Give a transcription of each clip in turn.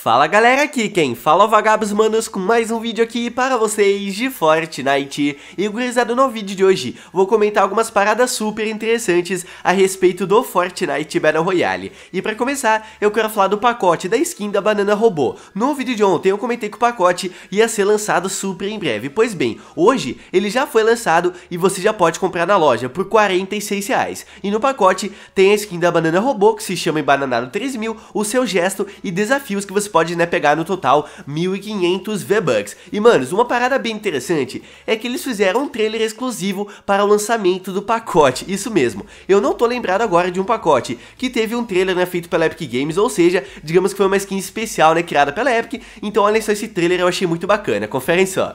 Fala galera, aqui quem fala é Vagabos Manos com mais um vídeo aqui para vocês de Fortnite. E gurizada, no vídeo de hoje vou comentar algumas paradas super interessantes a respeito do Fortnite Battle Royale. E para começar, eu quero falar do pacote da skin da Banana Robô. No vídeo de ontem eu comentei que o pacote ia ser lançado super em breve. Pois bem, hoje ele já foi lançado e você já pode comprar na loja por 46 reais. E no pacote tem a skin da Banana Robô que se chama Embananado 3000, o seu gesto e desafios que você pode, né, pegar no total 1.500 V-Bucks. E, manos, uma parada bem interessante é que eles fizeram um trailer exclusivo para o lançamento do pacote, isso mesmo. Eu não tô lembrado agora de um pacote que teve um trailer, né, feito pela Epic Games, ou seja, digamos que foi uma skin especial, né, criada pela Epic, então olhem só esse trailer, eu achei muito bacana, conferem só.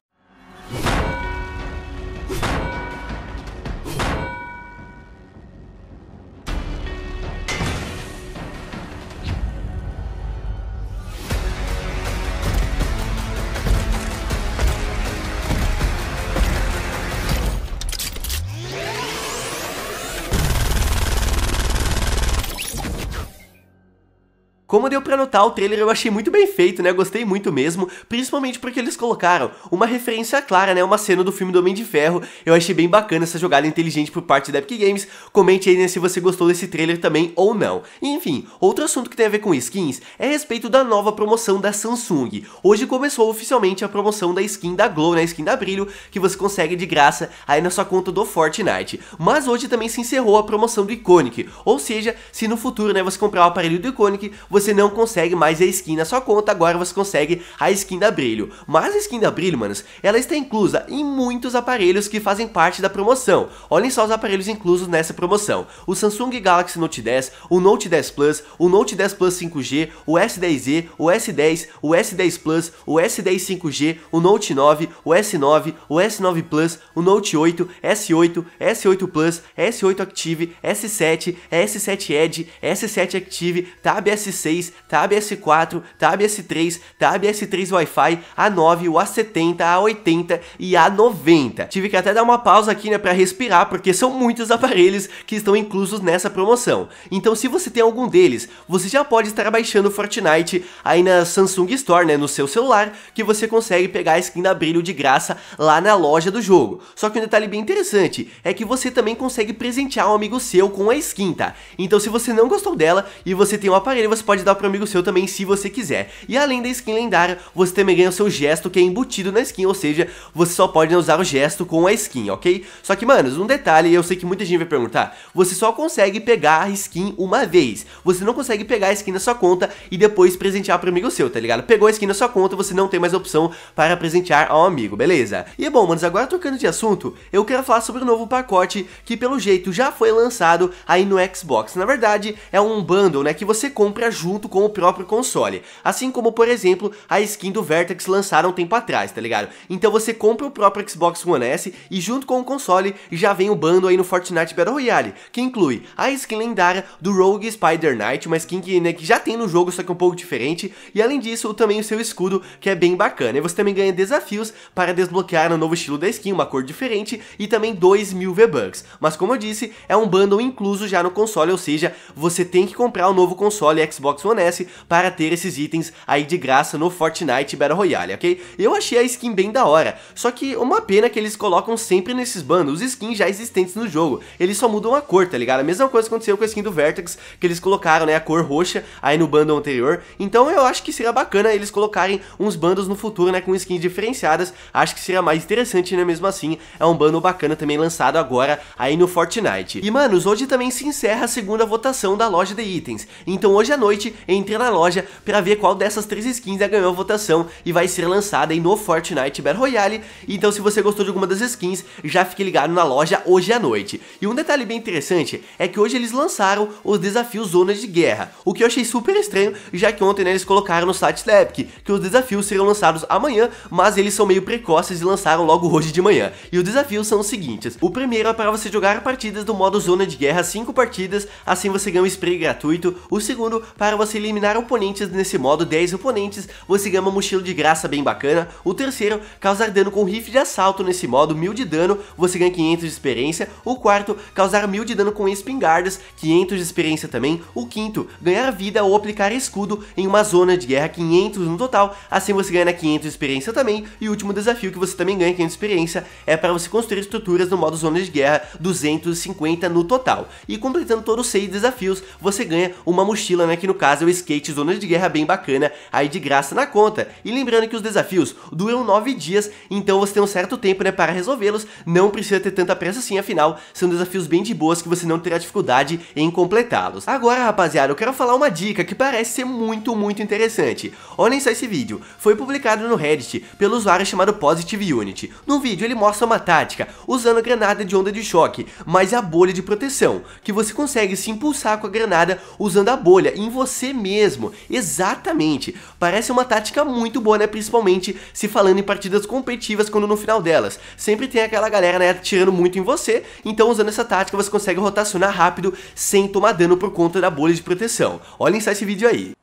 Como deu pra notar, o trailer eu achei muito bem feito, né? Gostei muito mesmo, principalmente porque eles colocaram uma referência clara, né? Uma cena do filme do Homem de Ferro. Eu achei bem bacana essa jogada inteligente por parte da Epic Games. Comente aí né, se você gostou desse trailer também ou não. Enfim, outro assunto que tem a ver com skins é a respeito da nova promoção da Samsung. Hoje começou oficialmente a promoção da skin da Glow, né? Skin da Brilho, que você consegue de graça aí na sua conta do Fortnite. Mas hoje também se encerrou a promoção do Iconic. Ou seja, se no futuro, né, você comprar o aparelho do Iconic, você você não consegue mais a skin na sua conta, agora você consegue a skin da Brilho. Mas a skin da Brilho, manos, ela está inclusa em muitos aparelhos que fazem parte da promoção. Olhem só os aparelhos inclusos nessa promoção. O Samsung Galaxy Note 10, o Note 10 Plus, o Note 10 Plus 5G, o S10e, o S10, o S10 Plus, o S10 5G, o Note 9, o S9, o S9 Plus, o Note 8, S8, S8 Plus, S8 Active, S7, S7 Edge, S7 Active, Tab S6, s Tab S4, Tab S3, Tab S3 Wi-Fi, A9, o A70, A80 e A90. Tive que até dar uma pausa aqui né, para respirar, porque são muitos aparelhos que estão inclusos nessa promoção. Então se você tem algum deles, você já pode estar baixando Fortnite aí na Samsung Store, né, no seu celular, que você consegue pegar a skin da Brilho de graça lá na loja do jogo. Só que um detalhe bem interessante é que você também consegue presentear um amigo seu com a skin, tá? Então se você não gostou dela e você tem um aparelho, você pode pode dar para amigo seu também se você quiser. E além da skin lendária, você também ganha o seu gesto que é embutido na skin, ou seja, você só pode usar o gesto com a skin, ok? Só que, manos, um detalhe, eu sei que muita gente vai perguntar, você só consegue pegar a skin uma vez, você não consegue pegar a skin na sua conta e depois presentear para amigo seu, tá ligado? Pegou a skin na sua conta, você não tem mais opção para presentear ao amigo, beleza? E bom, manos, agora trocando de assunto, eu quero falar sobre o um novo pacote que pelo jeito já foi lançado aí no Xbox. Na verdade, é um bundle, né, que você compra junto junto com o próprio console. Assim como, por exemplo, a skin do Vertex lançaram um tempo atrás, tá ligado? Então você compra o próprio Xbox One S e junto com o console já vem o bando aí no Fortnite Battle Royale, que inclui a skin lendária do Rogue Spider Knight, uma skin que, né, que já tem no jogo, só que um pouco diferente, e além disso também o seu escudo, que é bem bacana. E você também ganha desafios para desbloquear um novo estilo da skin, uma cor diferente, e também 2 mil V-Bucks. Mas como eu disse, é um bundle incluso já no console, ou seja, você tem que comprar o um novo console Xbox One S para ter esses itens aí de graça no Fortnite Battle Royale, ok? Eu achei a skin bem da hora, só que uma pena que eles colocam sempre nesses bandos skins já existentes no jogo, eles só mudam a cor, tá ligado? A mesma coisa aconteceu com a skin do Vertex, que eles colocaram, né, a cor roxa aí no bando anterior, então eu acho que seria bacana eles colocarem uns bandos no futuro, né, com skins diferenciadas, acho que seria mais interessante, né, mesmo assim, é um bando bacana também lançado agora aí no Fortnite. E, manos, hoje também se encerra a segunda votação da loja de itens, então hoje à noite noite, na loja para ver qual dessas três skins já ganhou votação e vai ser lançada aí no Fortnite Battle Royale. Então se você gostou de alguma das skins, já fique ligado na loja hoje à noite. E um detalhe bem interessante é que hoje eles lançaram os desafios Zona de Guerra, o que eu achei super estranho, já que ontem né, eles colocaram no site da Epic que os desafios seriam lançados amanhã, mas eles são meio precoces e lançaram logo hoje de manhã. E os desafios são os seguintes, o primeiro é para você jogar partidas do modo Zona de Guerra, 5 partidas, assim você ganha um spray gratuito, o segundo para para você eliminar oponentes nesse modo 10 oponentes, você ganha uma mochila de graça bem bacana. O terceiro, causar dano com rifle de assalto nesse modo, 1000 de dano, você ganha 500 de experiência. O quarto, causar 1000 de dano com espingardas, 500 de experiência também. O quinto, ganhar vida ou aplicar escudo em uma zona de guerra, 500 no total, assim você ganha 500 de experiência também. E o último desafio que você também ganha 500 de experiência é para você construir estruturas no modo zona de guerra, 250 no total. E completando todos os 6 desafios, você ganha uma mochila, né, que no caso é o skate Zona de Guerra bem bacana, aí de graça na conta. E lembrando que os desafios duram 9 dias, então você tem um certo tempo né, para resolvê-los, não precisa ter tanta pressa assim, afinal, são desafios bem de boas que você não terá dificuldade em completá-los. Agora, rapaziada, eu quero falar uma dica que parece ser muito, muito interessante. Olhem só esse vídeo, foi publicado no Reddit pelo usuário chamado Positive Unity. No vídeo ele mostra uma tática, usando granada de onda de choque, mas a bolha de proteção, que você consegue se impulsar com a granada usando a bolha em você você mesmo. Exatamente. Parece uma tática muito boa, né? Principalmente se falando em partidas competitivas, quando no final delas sempre tem aquela galera, né, tirando muito em você. Então, usando essa tática, você consegue rotacionar rápido sem tomar dano por conta da bolha de proteção. Olhem só esse vídeo aí.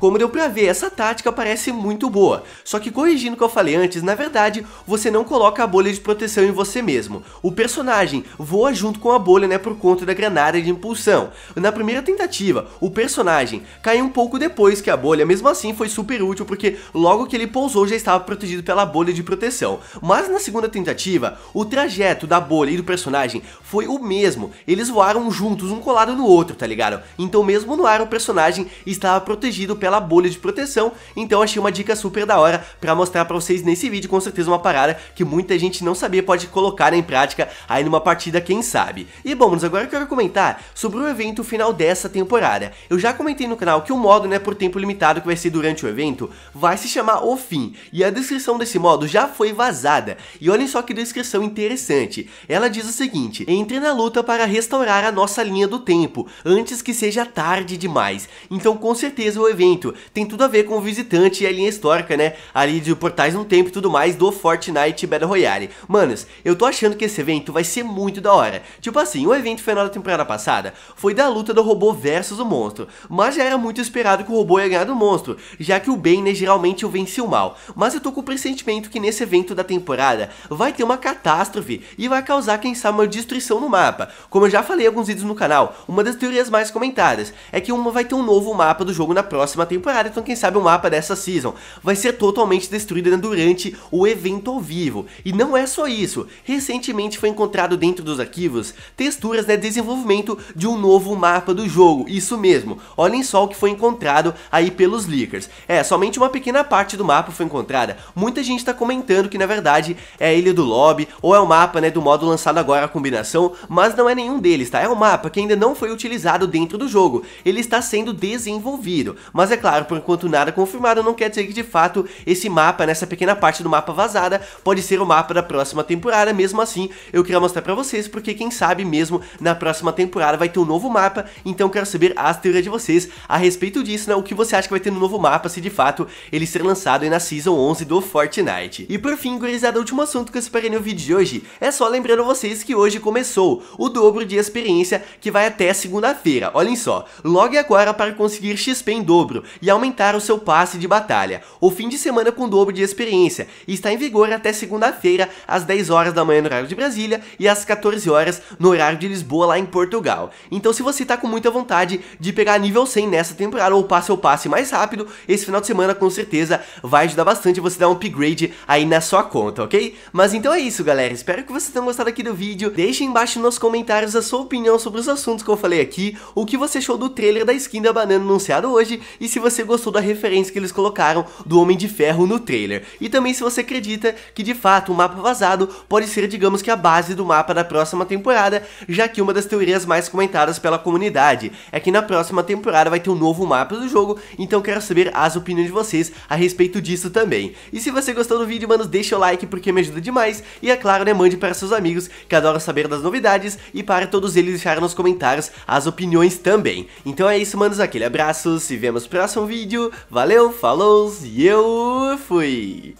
Como deu pra ver, essa tática parece muito boa, só que corrigindo o que eu falei antes, na verdade, você não coloca a bolha de proteção em você mesmo. O personagem voa junto com a bolha, né, por conta da granada de impulsão. Na primeira tentativa, o personagem caiu um pouco depois que a bolha, mesmo assim foi super útil porque logo que ele pousou já estava protegido pela bolha de proteção. Mas na segunda tentativa, o trajeto da bolha e do personagem foi o mesmo. Eles voaram juntos, um colado no outro, tá ligado? Então mesmo no ar o personagem estava protegido pela bolha de proteção, então achei uma dica super da hora pra mostrar pra vocês nesse vídeo, com certeza uma parada que muita gente não sabia pode colocar em prática aí numa partida, quem sabe. E bom, mas agora eu quero comentar sobre o evento final dessa temporada. Eu já comentei no canal que o modo, né, por tempo limitado que vai ser durante o evento, vai se chamar O Fim, e a descrição desse modo já foi vazada. E olhem só que descrição interessante, ela diz o seguinte, em entre na luta para restaurar a nossa linha do tempo, antes que seja tarde demais. Então com certeza o evento tem tudo a ver com o visitante e a linha histórica, né? Ali de portais no tempo e tudo mais do Fortnite Battle Royale. Manos, eu tô achando que esse evento vai ser muito da hora. Tipo assim, o evento final da temporada passada foi da luta do robô versus o monstro, mas já era muito esperado que o robô ia ganhar do monstro, já que o bem, né, geralmente o vence o mal. Mas eu tô com o pressentimento que nesse evento da temporada vai ter uma catástrofe e vai causar, quem sabe, uma destruição posição no mapa. Como eu já falei em alguns vídeos no canal, uma das teorias mais comentadas é que uma vai ter um novo mapa do jogo na próxima temporada, então quem sabe o um mapa dessa season vai ser totalmente destruído né, durante o evento ao vivo. E não é só isso, recentemente foi encontrado dentro dos arquivos texturas né, desenvolvimento de um novo mapa do jogo, isso mesmo, olhem só o que foi encontrado aí pelos leakers. É, somente uma pequena parte do mapa foi encontrada, muita gente está comentando que na verdade é a Ilha do Lobby, ou é o mapa né, do modo lançado agora, a combinação então, mas não é nenhum deles, tá? É um mapa que ainda não foi utilizado dentro do jogo, ele está sendo desenvolvido, mas é claro, por enquanto nada confirmado, não quer dizer que de fato esse mapa, nessa pequena parte do mapa vazada, pode ser o mapa da próxima temporada, mesmo assim eu queria mostrar pra vocês, porque quem sabe mesmo na próxima temporada vai ter um novo mapa, então quero saber as teorias de vocês a respeito disso, né? O que você acha que vai ter no novo mapa, se de fato ele ser lançado aí na Season 11 do Fortnite. E por fim, gurizada, o último assunto que eu separei no vídeo de hoje, é só lembrando vocês que hoje começou o dobro de experiência que vai até segunda-feira. Olhem só, logue agora para conseguir XP em dobro e aumentar o seu passe de batalha. O fim de semana com dobro de experiência está em vigor até segunda-feira às 10 horas da manhã no horário de Brasília e às 14 horas no horário de Lisboa lá em Portugal. Então se você está com muita vontade de pegar nível 100 nessa temporada ou passe o passe mais rápido, esse final de semana com certeza vai ajudar bastante você dar um upgrade aí na sua conta, ok? Mas então é isso galera, espero que vocês tenham gostado aqui do vídeo, deixem embaixo embaixo nos comentários a sua opinião sobre os assuntos que eu falei aqui, o que você achou do trailer da skin da banana anunciado hoje e se você gostou da referência que eles colocaram do Homem de Ferro no trailer. E também se você acredita que de fato o mapa vazado pode ser, digamos que, a base do mapa da próxima temporada, já que uma das teorias mais comentadas pela comunidade é que na próxima temporada vai ter um novo mapa do jogo, então quero saber as opiniões de vocês a respeito disso também. E se você gostou do vídeo, mano, deixa o like porque me ajuda demais e, é claro, né, mande para seus amigos que adoram saber das as novidades e para todos eles deixarem nos comentários as opiniões também. Então é isso, manos, aquele abraço, se vemos no próximo vídeo, valeu, falou e eu fui!